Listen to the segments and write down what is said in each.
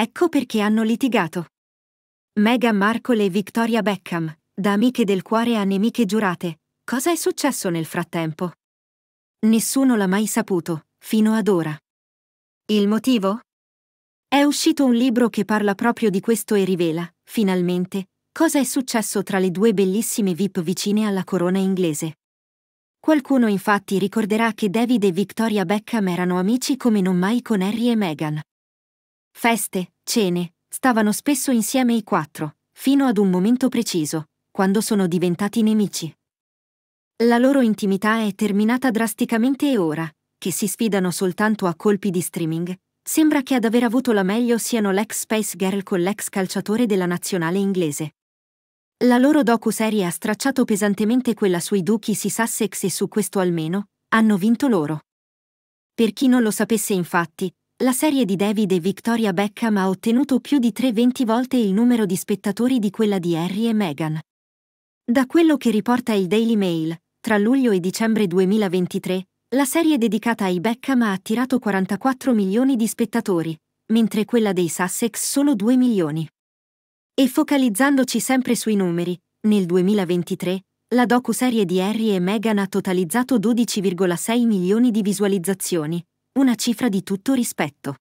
Ecco perché hanno litigato. Meghan Markle e Victoria Beckham, da amiche del cuore a nemiche giurate, cosa è successo nel frattempo? Nessuno l'ha mai saputo, fino ad ora. Il motivo? È uscito un libro che parla proprio di questo e rivela, finalmente, cosa è successo tra le due bellissime VIP vicine alla corona inglese. Qualcuno infatti ricorderà che David e Victoria Beckham erano amici come non mai con Harry e Meghan. Feste, cene, stavano spesso insieme i quattro, fino ad un momento preciso, quando sono diventati nemici. La loro intimità è terminata drasticamente e ora, che si sfidano soltanto a colpi di streaming, sembra che ad aver avuto la meglio siano l'ex Space Girl con l'ex calciatore della nazionale inglese. La loro docu-serie ha stracciato pesantemente quella sui duchi si Sussex e su questo almeno, hanno vinto loro. Per chi non lo sapesse infatti, la serie di David e Victoria Beckham ha ottenuto più di 3-20 volte il numero di spettatori di quella di Harry e Meghan. Da quello che riporta il Daily Mail, tra luglio e dicembre 2023, la serie dedicata ai Beckham ha attirato 44 milioni di spettatori, mentre quella dei Sussex solo 2 milioni. E focalizzandoci sempre sui numeri, nel 2023, la docu-serie di Harry e Meghan ha totalizzato 12,6 milioni di visualizzazioni, una cifra di tutto rispetto.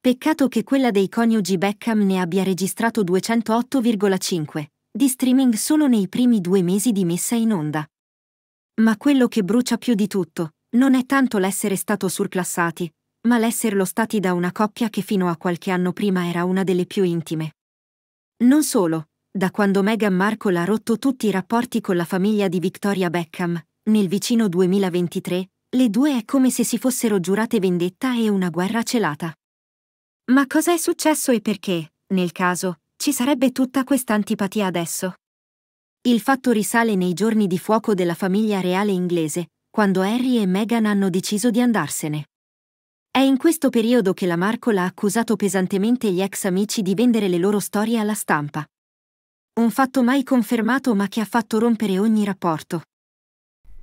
Peccato che quella dei coniugi Beckham ne abbia registrato 208,5, di streaming solo nei primi due mesi di messa in onda. Ma quello che brucia più di tutto, non è tanto l'essere stato surclassati, ma l'esserlo stati da una coppia che fino a qualche anno prima era una delle più intime. Non solo, da quando Meghan Markle ha rotto tutti i rapporti con la famiglia di Victoria Beckham, nel vicino 2023, le due è come se si fossero giurate vendetta e una guerra celata. Ma cosa è successo e perché, nel caso, ci sarebbe tutta questa antipatia adesso? Il fatto risale nei giorni di fuoco della famiglia reale inglese, quando Harry e Meghan hanno deciso di andarsene. È in questo periodo che la Marcola ha accusato pesantemente gli ex amici di vendere le loro storie alla stampa. Un fatto mai confermato ma che ha fatto rompere ogni rapporto.